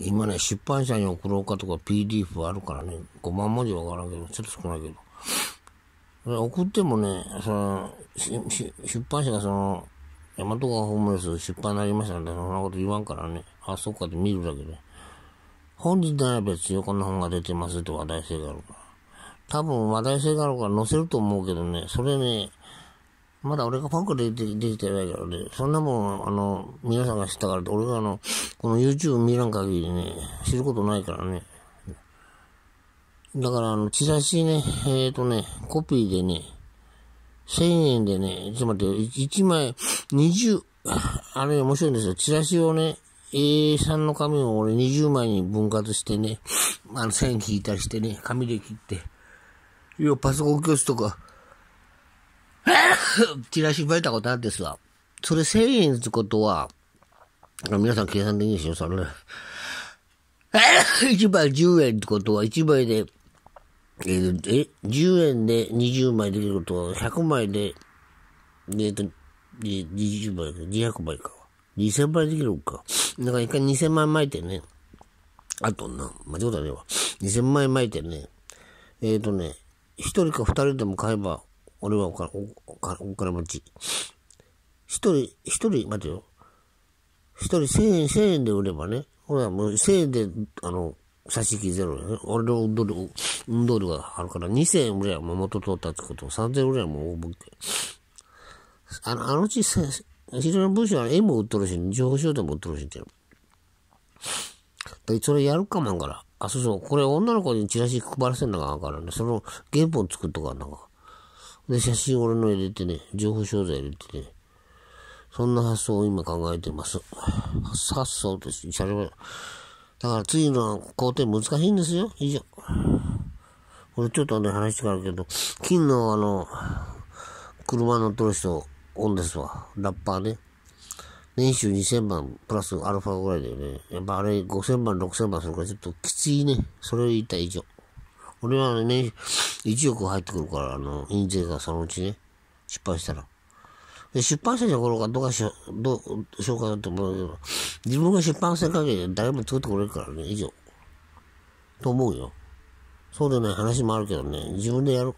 今ね、出版社に送ろうかとか PDF あるからね、5万文字わからんけど、ちょっと少ないけど。送ってもね、その、出版社がその、山と川ホームレス出版になりましたんで、そんなこと言わんからね、あ、そっかって見るだけで。本日なら別にこんな本が出てますって話題性があるから。多分話題性があるから載せると思うけどね、それね、まだ俺がパンクで出て出てないからね、そんなもん、あの、皆さんが知ったからって、俺があの、この YouTube 見らん限りね、知ることないからね。だから、あの、チラシね、えっ、ー、とね、コピーでね、1000円でね、ちょっと待って、1枚、20、あれ面白いんですよ。チラシをね、A3 の紙を俺20枚に分割してね、あの、1000引いたりしてね、紙で切って、要はパソコン教室とか、チラシ配ったことあるんですわ。それ1000円ってことは、皆さん計算でいいでしょそれ。1 枚10円ってことは、1枚で、ええ、10円で20枚できることは、100枚で、えっ、ー、と、20枚か、200枚か。2000枚できるか。だから一回2000枚巻いてね。あとな、間違うだねわ。2000枚巻いてね。えっ、ー、とね、一人か二人でも買えば、俺はお金、お金持ち。一人、一人、待てよ。一人千円、千円で売ればね、ほら、もう千円で、あの、差し引きゼロね。俺の運動量、運動量があるから、二千円売ればもう元取ったってこと、三千円売ればもう大儲け。あの、あのうち、非常の文章は絵も売っとるし、情報商でも売っとるしって。で、それやるかもんから。あ、そうそう、これ女の子にチラシ配らせんがあかんからね、その原本作っとかんなあかん。で、写真俺の入れてね、情報商材入れてね、そんな発想を今考えてます。発想として、しゃれだから次の工程難しいんですよ。以上。これちょっとね、話があるけど、金のあの、車乗ってる人、オンですわ。ラッパーね。年収2000万プラスアルファぐらいだよね。やっぱあれ5000万、6000万するからちょっときついね。それを言いたい以上。俺はね、1億入ってくるから、あの、印税がそのうちね、出版したら。で出版社の頃かどうかしょ、どう、紹介だと思うけど、自分が出版社に限り誰も作ってこれるからね、以上。と思うよ。そうでない話もあるけどね、自分でやる。